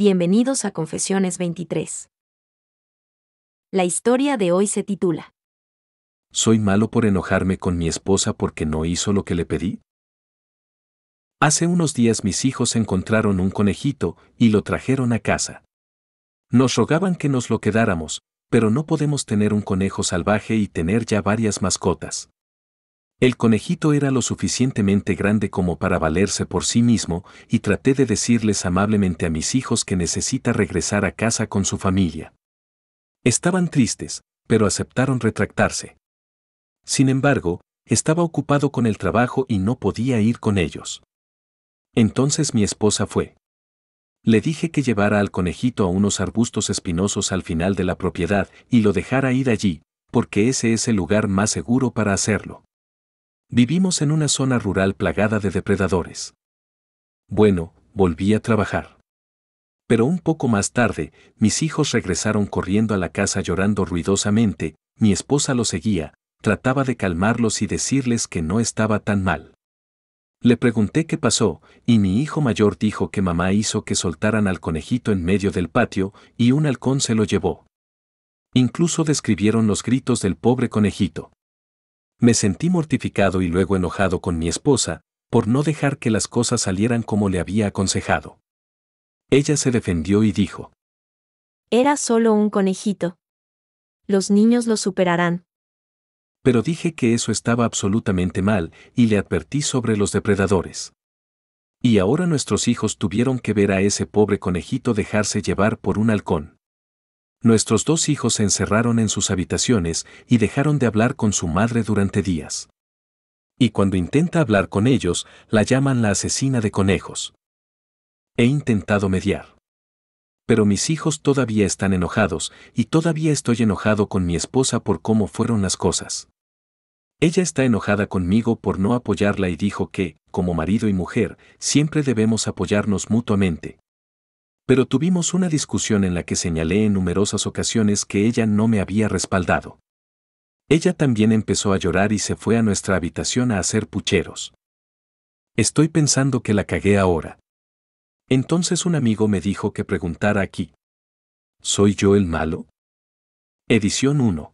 Bienvenidos a Confesiones 23. La historia de hoy se titula ¿Soy malo por enojarme con mi esposa porque no hizo lo que le pedí? Hace unos días mis hijos encontraron un conejito y lo trajeron a casa. Nos rogaban que nos lo quedáramos, pero no podemos tener un conejo salvaje y tener ya varias mascotas. El conejito era lo suficientemente grande como para valerse por sí mismo y traté de decirles amablemente a mis hijos que necesita regresar a casa con su familia. Estaban tristes, pero aceptaron retractarse. Sin embargo, estaba ocupado con el trabajo y no podía ir con ellos. Entonces mi esposa fue. Le dije que llevara al conejito a unos arbustos espinosos al final de la propiedad y lo dejara ir allí, porque ese es el lugar más seguro para hacerlo. Vivimos en una zona rural plagada de depredadores. Bueno, volví a trabajar. Pero un poco más tarde, mis hijos regresaron corriendo a la casa llorando ruidosamente, mi esposa los seguía, trataba de calmarlos y decirles que no estaba tan mal. Le pregunté qué pasó, y mi hijo mayor dijo que mamá hizo que soltaran al conejito en medio del patio, y un halcón se lo llevó. Incluso describieron los gritos del pobre conejito. Me sentí mortificado y luego enojado con mi esposa, por no dejar que las cosas salieran como le había aconsejado. Ella se defendió y dijo. Era solo un conejito. Los niños lo superarán. Pero dije que eso estaba absolutamente mal y le advertí sobre los depredadores. Y ahora nuestros hijos tuvieron que ver a ese pobre conejito dejarse llevar por un halcón. Nuestros dos hijos se encerraron en sus habitaciones y dejaron de hablar con su madre durante días. Y cuando intenta hablar con ellos, la llaman la asesina de conejos. He intentado mediar. Pero mis hijos todavía están enojados y todavía estoy enojado con mi esposa por cómo fueron las cosas. Ella está enojada conmigo por no apoyarla y dijo que, como marido y mujer, siempre debemos apoyarnos mutuamente, pero tuvimos una discusión en la que señalé en numerosas ocasiones que ella no me había respaldado. Ella también empezó a llorar y se fue a nuestra habitación a hacer pucheros. Estoy pensando que la cagué ahora. Entonces un amigo me dijo que preguntara aquí. ¿Soy yo el malo? Edición 1.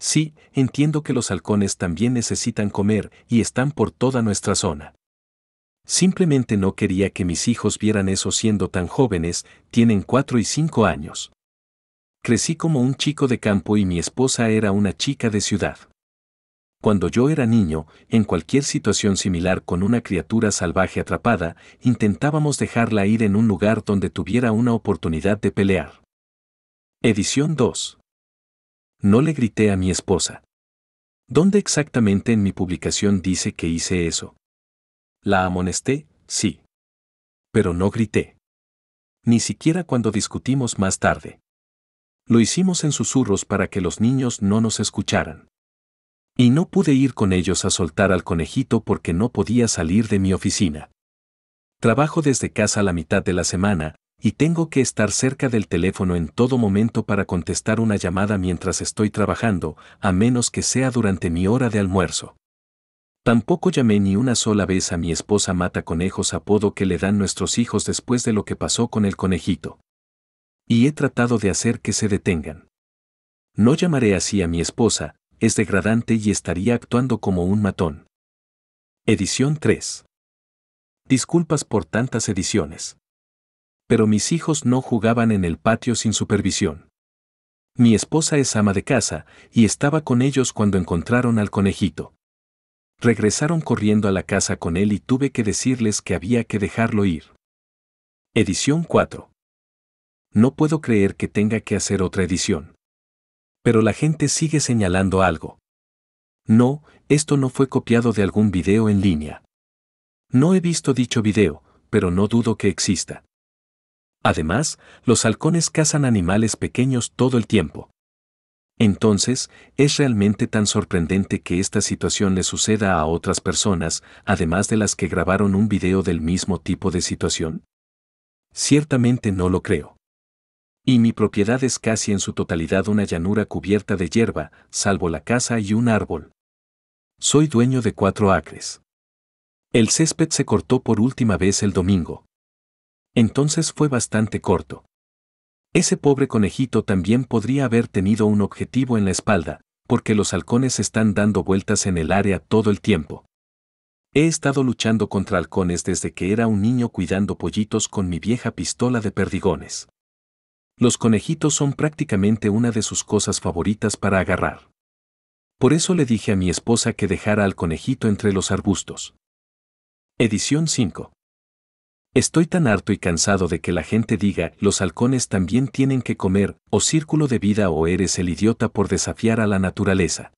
Sí, entiendo que los halcones también necesitan comer y están por toda nuestra zona. Simplemente no quería que mis hijos vieran eso siendo tan jóvenes, tienen cuatro y 5 años. Crecí como un chico de campo y mi esposa era una chica de ciudad. Cuando yo era niño, en cualquier situación similar con una criatura salvaje atrapada, intentábamos dejarla ir en un lugar donde tuviera una oportunidad de pelear. Edición 2. No le grité a mi esposa. ¿Dónde exactamente en mi publicación dice que hice eso? La amonesté, sí. Pero no grité. Ni siquiera cuando discutimos más tarde. Lo hicimos en susurros para que los niños no nos escucharan. Y no pude ir con ellos a soltar al conejito porque no podía salir de mi oficina. Trabajo desde casa la mitad de la semana, y tengo que estar cerca del teléfono en todo momento para contestar una llamada mientras estoy trabajando, a menos que sea durante mi hora de almuerzo. Tampoco llamé ni una sola vez a mi esposa mata conejos apodo que le dan nuestros hijos después de lo que pasó con el conejito. Y he tratado de hacer que se detengan. No llamaré así a mi esposa, es degradante y estaría actuando como un matón. Edición 3. Disculpas por tantas ediciones. Pero mis hijos no jugaban en el patio sin supervisión. Mi esposa es ama de casa y estaba con ellos cuando encontraron al conejito. Regresaron corriendo a la casa con él y tuve que decirles que había que dejarlo ir. Edición 4. No puedo creer que tenga que hacer otra edición. Pero la gente sigue señalando algo. No, esto no fue copiado de algún video en línea. No he visto dicho video, pero no dudo que exista. Además, los halcones cazan animales pequeños todo el tiempo. Entonces, es realmente tan sorprendente que esta situación le suceda a otras personas, además de las que grabaron un video del mismo tipo de situación. Ciertamente no lo creo. Y mi propiedad es casi en su totalidad una llanura cubierta de hierba, salvo la casa y un árbol. Soy dueño de cuatro acres. El césped se cortó por última vez el domingo. Entonces fue bastante corto. Ese pobre conejito también podría haber tenido un objetivo en la espalda, porque los halcones están dando vueltas en el área todo el tiempo. He estado luchando contra halcones desde que era un niño cuidando pollitos con mi vieja pistola de perdigones. Los conejitos son prácticamente una de sus cosas favoritas para agarrar. Por eso le dije a mi esposa que dejara al conejito entre los arbustos. Edición 5. Estoy tan harto y cansado de que la gente diga, los halcones también tienen que comer, o círculo de vida o eres el idiota por desafiar a la naturaleza.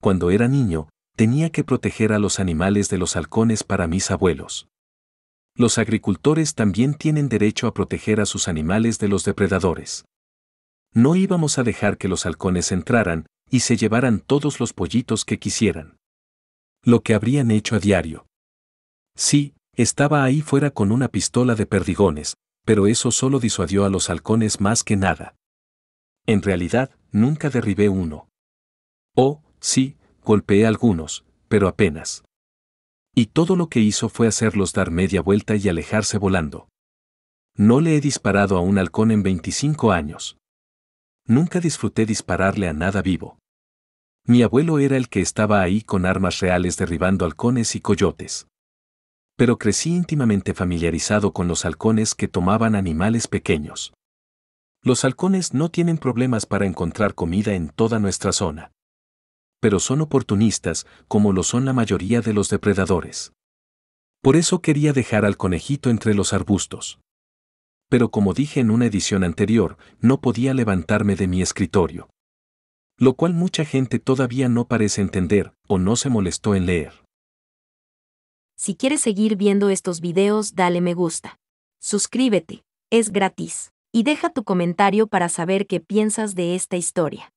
Cuando era niño, tenía que proteger a los animales de los halcones para mis abuelos. Los agricultores también tienen derecho a proteger a sus animales de los depredadores. No íbamos a dejar que los halcones entraran y se llevaran todos los pollitos que quisieran. Lo que habrían hecho a diario. Sí, estaba ahí fuera con una pistola de perdigones, pero eso solo disuadió a los halcones más que nada. En realidad, nunca derribé uno. Oh, sí, golpeé algunos, pero apenas. Y todo lo que hizo fue hacerlos dar media vuelta y alejarse volando. No le he disparado a un halcón en 25 años. Nunca disfruté dispararle a nada vivo. Mi abuelo era el que estaba ahí con armas reales derribando halcones y coyotes pero crecí íntimamente familiarizado con los halcones que tomaban animales pequeños. Los halcones no tienen problemas para encontrar comida en toda nuestra zona. Pero son oportunistas, como lo son la mayoría de los depredadores. Por eso quería dejar al conejito entre los arbustos. Pero como dije en una edición anterior, no podía levantarme de mi escritorio. Lo cual mucha gente todavía no parece entender o no se molestó en leer. Si quieres seguir viendo estos videos, dale me gusta. Suscríbete, es gratis. Y deja tu comentario para saber qué piensas de esta historia.